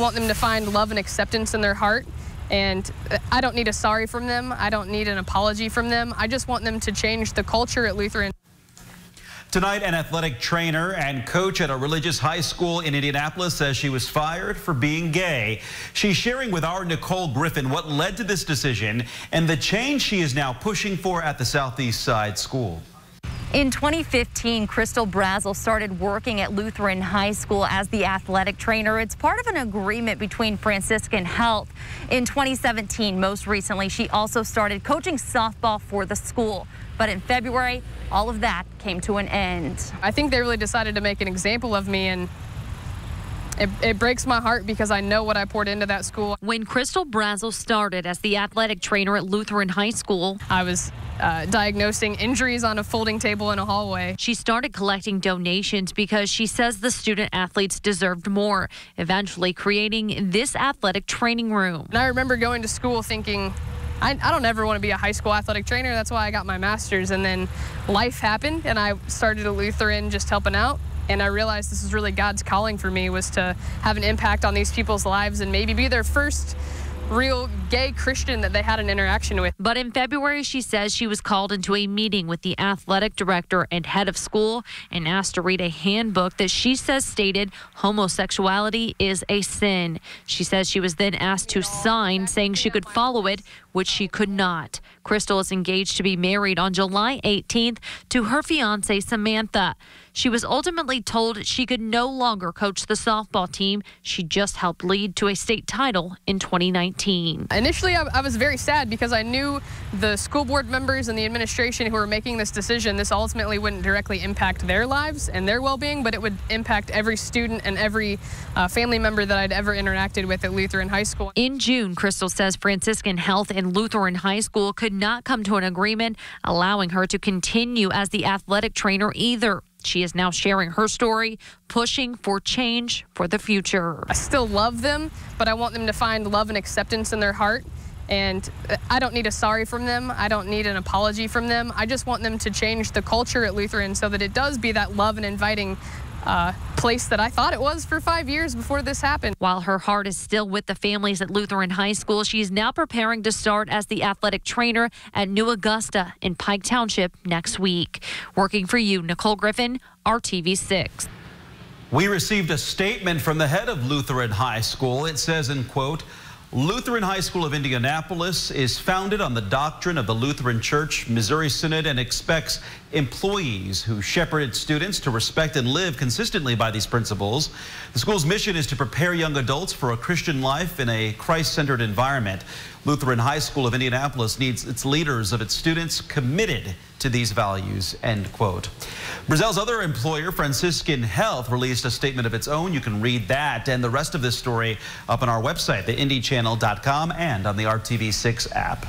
I want them to find love and acceptance in their heart. And I don't need a sorry from them. I don't need an apology from them. I just want them to change the culture at Lutheran. Tonight, an athletic trainer and coach at a religious high school in Indianapolis says she was fired for being gay. She's sharing with our Nicole Griffin what led to this decision and the change she is now pushing for at the Southeast Side School. In 2015, Crystal Brazel started working at Lutheran High School as the athletic trainer. It's part of an agreement between Franciscan Health. In 2017, most recently, she also started coaching softball for the school. But in February, all of that came to an end. I think they really decided to make an example of me and it, it, breaks my heart because I know what I poured into that school. When Crystal Brazel started as the athletic trainer at Lutheran High School, I was uh, diagnosing injuries on a folding table in a hallway. She started collecting donations because she says the student athletes deserved more, eventually creating this athletic training room. And I remember going to school thinking, I, I, don't ever want to be a high school athletic trainer. That's why I got my master's. And then life happened, and I started a Lutheran just helping out and I realized this was really God's calling for me was to have an impact on these people's lives and maybe be their first real gay Christian that they had an interaction with. But in February, she says she was called into a meeting with the athletic director and head of school and asked to read a handbook that she says stated homosexuality is a sin. She says she was then asked to sign saying she could follow it, which she could not. Crystal is engaged to be married on July 18th to her fiance, Samantha. She was ultimately told she could no longer coach the softball team she just helped lead to a state title in 2019. Initially, I, I was very sad because I knew the school board members and the administration who were making this decision, this ultimately wouldn't directly impact their lives and their well-being, but it would impact every student and every uh, family member that I'd ever interacted with at Lutheran High School. In June, Crystal says Franciscan Health and Lutheran High School could not come to an agreement allowing her to continue as the athletic trainer either. She is now sharing her story, pushing for change for the future. I still love them, but I want them to find love and acceptance in their heart. And uh, I don't need a sorry from them. I don't need an apology from them. I just want them to change the culture at Lutheran so that it does be that love and inviting uh, place that I thought it was for five years before this happened. While her heart is still with the families at Lutheran High School, she's now preparing to start as the athletic trainer at New Augusta in Pike Township next week. Working for you, Nicole Griffin, RTV6. We received a statement from the head of Lutheran High School. It says, in quote, Lutheran High School of Indianapolis is founded on the doctrine of the Lutheran Church Missouri Synod and expects employees who shepherd its students to respect and live consistently by these principles. The school's mission is to prepare young adults for a Christian life in a Christ centered environment. Lutheran High School of Indianapolis needs its leaders of its students committed to these values, end quote. Brazil's other employer, Franciscan Health, released a statement of its own. You can read that and the rest of this story up on our website, theindychannel.com and on the RTV6 app.